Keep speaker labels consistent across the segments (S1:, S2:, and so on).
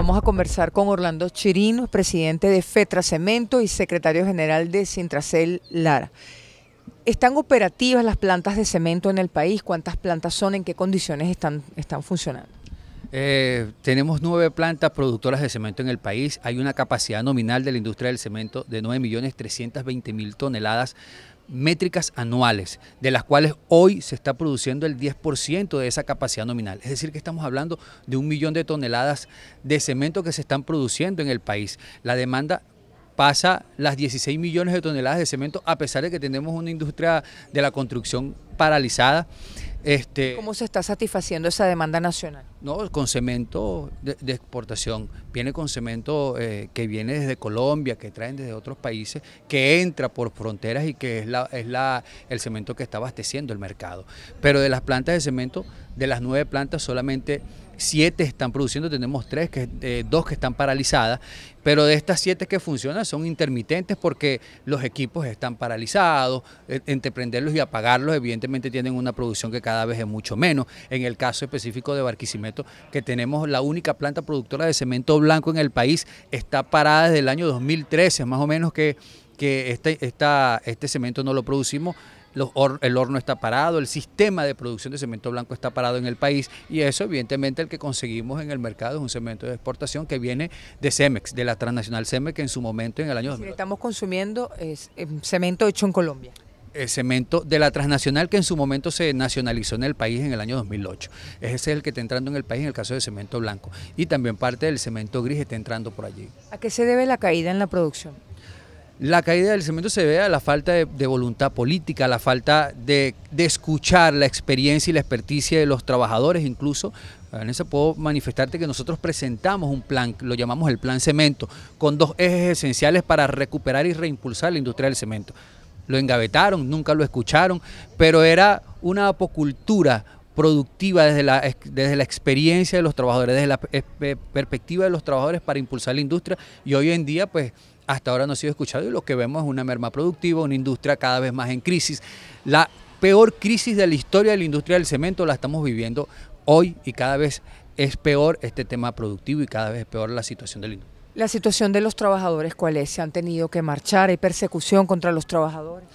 S1: Vamos a conversar con Orlando Chirino, presidente de FETRA Cemento y secretario general de Sintracel Lara. ¿Están operativas las plantas de cemento en el país? ¿Cuántas plantas son? ¿En qué condiciones están, están funcionando?
S2: Eh, tenemos nueve plantas productoras de cemento en el país. Hay una capacidad nominal de la industria del cemento de 9.320.000 toneladas métricas anuales, de las cuales hoy se está produciendo el 10% de esa capacidad nominal. Es decir, que estamos hablando de un millón de toneladas de cemento que se están produciendo en el país. La demanda pasa las 16 millones de toneladas de cemento, a pesar de que tenemos una industria de la construcción paralizada. Este,
S1: ¿Cómo se está satisfaciendo esa demanda nacional?
S2: No, con cemento de, exportación. Viene con cemento eh, que viene desde Colombia, que traen desde otros países, que entra por fronteras y que es, la, es la, el cemento que está abasteciendo el mercado. Pero de las plantas de cemento, de las nueve plantas, solamente siete están produciendo, tenemos tres, que, eh, dos que están paralizadas, pero de estas siete que funcionan son intermitentes porque los equipos están paralizados, e, entre prenderlos y apagarlos evidentemente tienen una producción que cada vez es mucho menos. En el caso específico de Barquisimeto, que tenemos la única planta productora de cemento blanco en el país, está parada desde el año 2013, más o menos que que este, este cemento no lo producimos el horno está parado, el sistema de producción de cemento blanco está parado en el país y eso evidentemente el que conseguimos en el mercado es un cemento de exportación que viene de Cemex, de la transnacional Cemex que en su momento en el año
S1: Estamos consumiendo es, cemento hecho en Colombia
S2: el eh, cemento de la transnacional que en su momento se nacionalizó en el país en el año 2008. Ese es el que está entrando en el país en el caso de cemento blanco. Y también parte del cemento gris está entrando por allí.
S1: ¿A qué se debe la caída en la producción?
S2: la caída del cemento se ve a la falta de, voluntad política, a la falta de, escuchar la experiencia y la experticia de los trabajadores. Incluso, en eso puedo manifestarte que nosotros presentamos un plan, lo llamamos el plan cemento, con dos ejes esenciales para recuperar y reimpulsar la industria del cemento. Lo engavetaron, nunca lo escucharon, pero era una apocultura, productiva desde la, desde la experiencia de los trabajadores, desde la perspectiva de los trabajadores para impulsar la industria y hoy en día pues hasta ahora no ha sido escuchado y lo que vemos es una merma productiva, una industria cada vez más en crisis. La peor crisis de la historia de la industria del cemento la estamos viviendo hoy y cada vez es peor este tema productivo y cada vez es peor la situación del industria.
S1: ¿La situación de los trabajadores cuál es? ¿Se han tenido que marchar? ¿Hay persecución contra los trabajadores?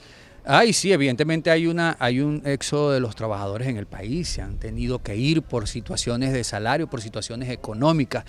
S2: Ay, sí, evidentemente hay, una, hay un éxodo de los trabajadores en el país, se han tenido que ir por situaciones de salario, por situaciones económicas.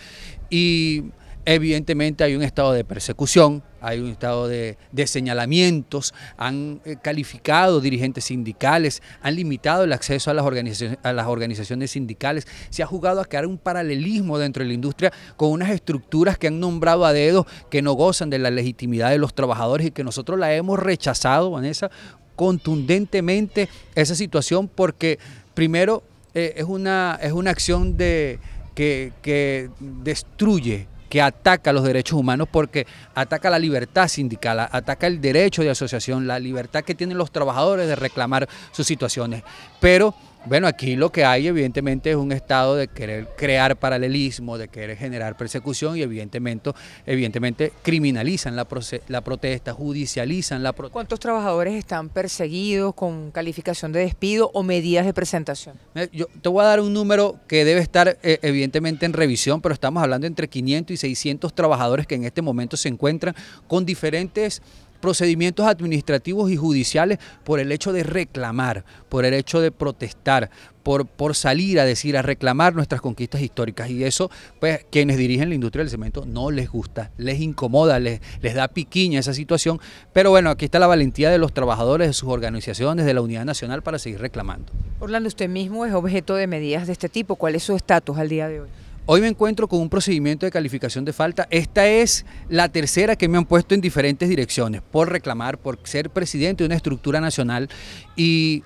S2: Y Evidentemente hay un estado de persecución, hay un estado de, señalamientos, han eh, calificado dirigentes sindicales, han limitado el acceso a las, organizaciones, a las organizaciones sindicales, se ha jugado a crear un paralelismo dentro de la industria con unas estructuras que han nombrado a dedos que no gozan de la legitimidad de los trabajadores y que nosotros la hemos rechazado, Vanessa, contundentemente esa situación porque primero eh, es, una, es una acción de, que, que destruye que ataca los derechos humanos porque ataca la libertad sindical, ataca el derecho de asociación, la libertad que tienen los trabajadores de reclamar sus situaciones. Pero bueno, aquí lo que hay evidentemente es un estado de querer crear paralelismo, de querer generar persecución y evidentemente, evidentemente criminalizan la, protesta, judicializan la protesta.
S1: ¿Cuántos trabajadores están perseguidos con calificación de despido o medidas de presentación?
S2: Yo te voy a dar un número que debe estar eh, evidentemente en revisión, pero estamos hablando entre 500 y 600 trabajadores que en este momento se encuentran con diferentes procedimientos administrativos y judiciales por el hecho de reclamar, por el hecho de protestar, por, por salir a decir, a reclamar nuestras conquistas históricas. Y eso, pues, quienes dirigen la industria del cemento no les gusta, les incomoda, les, les da piquiña esa situación. Pero bueno, aquí está la valentía de los trabajadores, de sus organizaciones, de la Unidad Nacional para seguir reclamando.
S1: Orlando, usted mismo es objeto de medidas de este tipo. ¿Cuál es su estatus al día de hoy?
S2: Hoy me encuentro con un procedimiento de calificación de falta. Esta es la tercera que me han puesto en diferentes direcciones por reclamar, por ser presidente de una estructura nacional y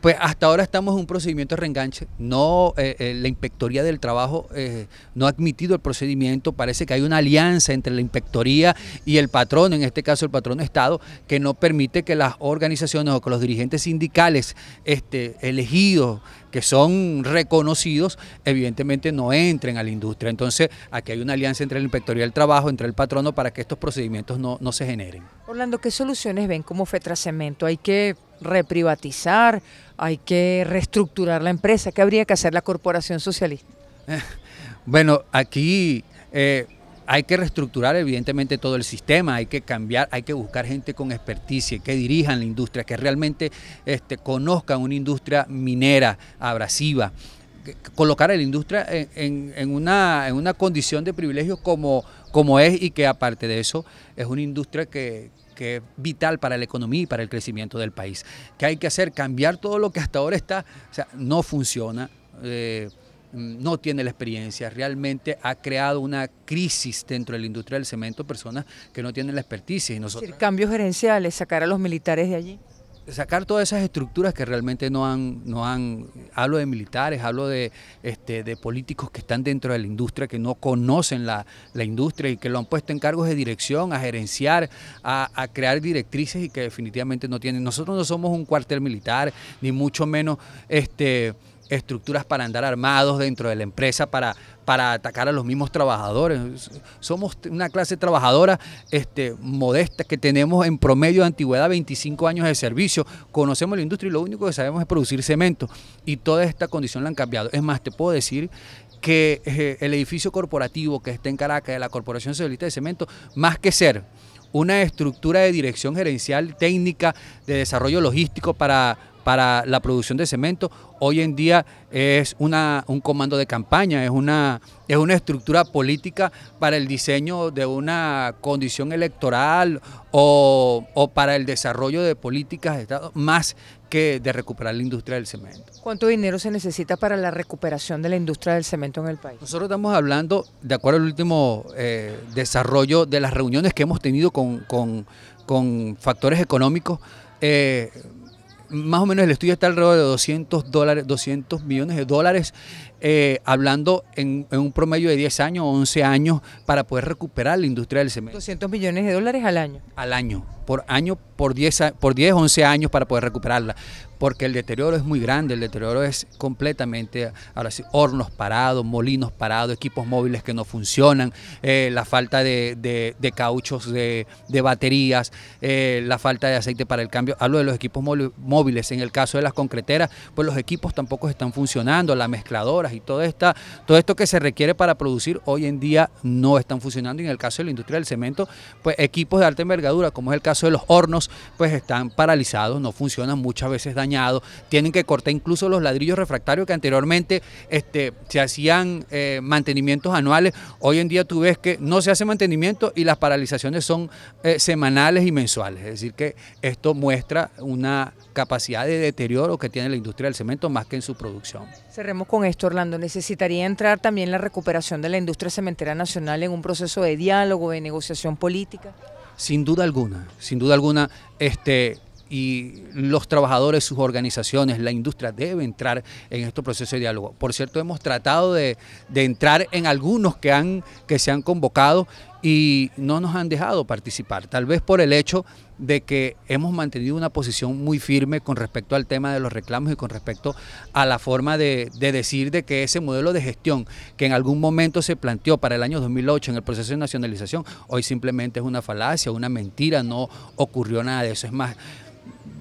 S2: pues hasta ahora estamos en un procedimiento de reenganche. No, eh, eh, la Inspectoría del Trabajo eh, no ha admitido el procedimiento. Parece que hay una alianza entre la Inspectoría y el patrón, en este caso el patrón Estado, que no permite que las organizaciones o que los dirigentes sindicales este, elegidos que son reconocidos, evidentemente no entren a la industria. Entonces, aquí hay una alianza entre la Inspectoría del Trabajo, entre el patrono, para que estos procedimientos no, se generen.
S1: Orlando, ¿qué soluciones ven como Cemento? ¿Hay que reprivatizar? ¿Hay que reestructurar la empresa? ¿Qué habría que hacer la Corporación
S2: Socialista? bueno, aquí... Eh, hay que reestructurar evidentemente todo el sistema, hay que cambiar, hay que buscar gente con experticia, que dirijan la industria, que realmente este, conozcan una industria minera, abrasiva, colocar a la industria en, una, condición de privilegio como, es y que aparte de eso es una industria que, es vital para la economía y para el crecimiento del país. ¿Qué hay que hacer? Cambiar todo lo que hasta ahora está, o sea, no funciona. Eh, Mm, no tiene la experiencia, realmente ha creado una crisis dentro de la industria del cemento, personas que no tienen la experticia. Y nosotros...
S1: Cambios gerenciales, sacar a los militares de allí
S2: sacar todas esas estructuras que realmente no han, no han, hablo de militares, hablo de, este, de políticos que están dentro de la industria, que no conocen la, industria y que lo han puesto en cargos de dirección, a gerenciar, a, a, crear directrices y que definitivamente no tienen. Nosotros no somos un cuartel militar, ni mucho menos este estructuras para andar armados dentro de la empresa para, para atacar a los mismos trabajadores. Somos una clase trabajadora este, modesta que tenemos en promedio de antigüedad 25 años de servicio, conocemos la industria y lo único que sabemos es producir cemento y toda esta condición la han cambiado. Es más, te puedo decir que eh, el edificio corporativo que está en Caracas de la Corporación Socialista de Cemento, más que ser una estructura de dirección gerencial técnica de desarrollo logístico para para la producción de cemento, hoy en día es una, un comando de campaña, es una, es una estructura política para el diseño de una condición electoral o, o para el desarrollo de políticas de Estado, más que de recuperar la industria del cemento.
S1: ¿Cuánto dinero se necesita para la recuperación de la industria del cemento en el país?
S2: Nosotros estamos hablando, de acuerdo al último eh, desarrollo de las reuniones que hemos tenido con, con, factores económicos, eh, más o menos el estudio está alrededor de 200 dólares, 200 millones de dólares eh, hablando en, un promedio de 10 años 11 años para poder recuperar la industria del cemento. 200
S1: millones de dólares al año.
S2: Al año, por año, por 10, por 10 11 años para poder recuperarla, porque el deterioro es muy grande, el deterioro es completamente, ahora sí, hornos parados, molinos parados, equipos móviles que no funcionan, eh, la falta de, de, cauchos, de, baterías, eh, la falta de aceite para el cambio. Hablo de los equipos móviles, en el caso de las concreteras, pues los equipos tampoco están funcionando, la mezcladora, y todo, esto que se requiere para producir hoy en día no están funcionando y en el caso de la industria del cemento, pues equipos de alta envergadura, como es el caso de los hornos, pues están paralizados, no funcionan, muchas veces dañados, tienen que cortar incluso los ladrillos refractarios que anteriormente este, se hacían eh, mantenimientos anuales, hoy en día tú ves que no se hace mantenimiento y las paralizaciones son eh, semanales y mensuales, es decir que esto muestra una capacidad de deterioro que tiene la industria del cemento más que en su producción.
S1: Cerremos con esto, Orlando. ¿Necesitaría entrar también la recuperación de la industria cementera nacional en un proceso de diálogo, de negociación
S2: política? Sin duda alguna, sin duda alguna, este, y los trabajadores, sus organizaciones, la industria debe entrar en este proceso de diálogo. Por cierto, hemos tratado de, de entrar en algunos que, han, que se han convocado y no nos han dejado participar, tal vez por el hecho de que hemos mantenido una posición muy firme con respecto al tema de los reclamos y con respecto a la forma de, decir de que ese modelo de gestión que en algún momento se planteó para el año 2008 en el proceso de nacionalización, hoy simplemente es una falacia, una mentira, no ocurrió nada de eso. Es más,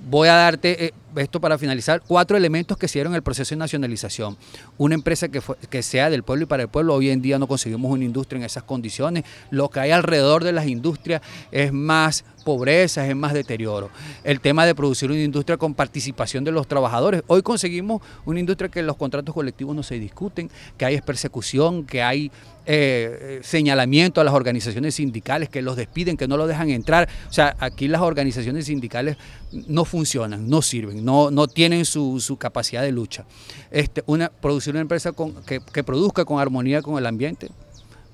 S2: voy a darte... Eh, esto para finalizar, cuatro elementos que hicieron el proceso de nacionalización. Una empresa que, sea del pueblo y para el pueblo, hoy en día no conseguimos una industria en esas condiciones, lo que hay alrededor de las industrias es más pobreza, es más deterioro. El tema de producir una industria con participación de los trabajadores. Hoy conseguimos una industria que los contratos colectivos no se discuten, que hay persecución, que hay eh, señalamiento a las organizaciones sindicales, que los despiden, que no los dejan entrar. O sea, aquí las organizaciones sindicales no funcionan, no sirven no, tienen su, capacidad de lucha. Este, una, producir una empresa con, que, produzca con armonía con el ambiente,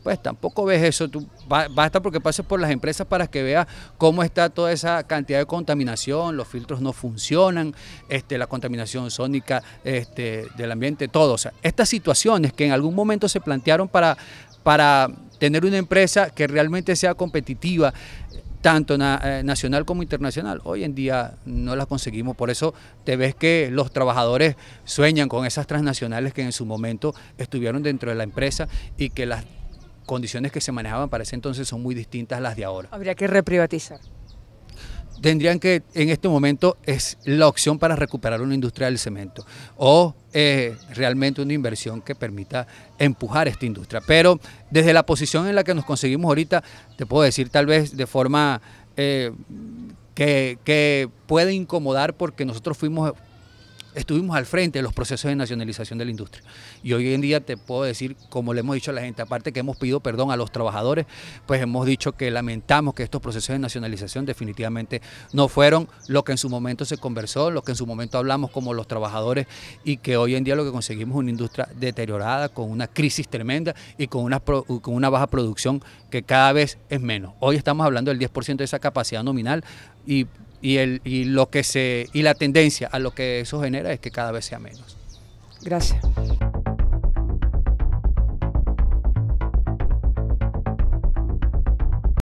S2: pues tampoco ves eso. Tú, basta porque pases por las empresas para que veas cómo está toda esa cantidad de contaminación, los filtros no funcionan, este, la contaminación sónica este, del ambiente, todo. estas situaciones que en algún momento se plantearon para, para tener una empresa que realmente sea competitiva, tanto eh, nacional como internacional. Hoy en día no las conseguimos, por eso te ves que los trabajadores sueñan con esas transnacionales que en su momento estuvieron dentro de la empresa y que las condiciones que se manejaban para ese entonces son muy distintas a las de ahora.
S1: Habría que reprivatizar
S2: tendrían que en este momento es la opción para recuperar una industria del cemento o eh, realmente una inversión que permita empujar esta industria. Pero desde la posición en la que nos conseguimos ahorita, te puedo decir tal vez de forma eh, que, que puede incomodar porque nosotros fuimos estuvimos al frente de los procesos de nacionalización de la industria. Y hoy en día te puedo decir, como le hemos dicho a la gente, aparte que hemos pedido perdón a los trabajadores, pues hemos dicho que lamentamos que estos procesos de nacionalización definitivamente no fueron lo que en su momento se conversó, lo que en su momento hablamos como los trabajadores y que hoy en día lo que conseguimos es una industria deteriorada, con una crisis tremenda y con una, con una baja producción que cada vez es menos. Hoy estamos hablando del 10% de esa capacidad nominal y y, el, y, lo que se, y la tendencia a lo que eso genera es que cada vez sea menos.
S1: Gracias.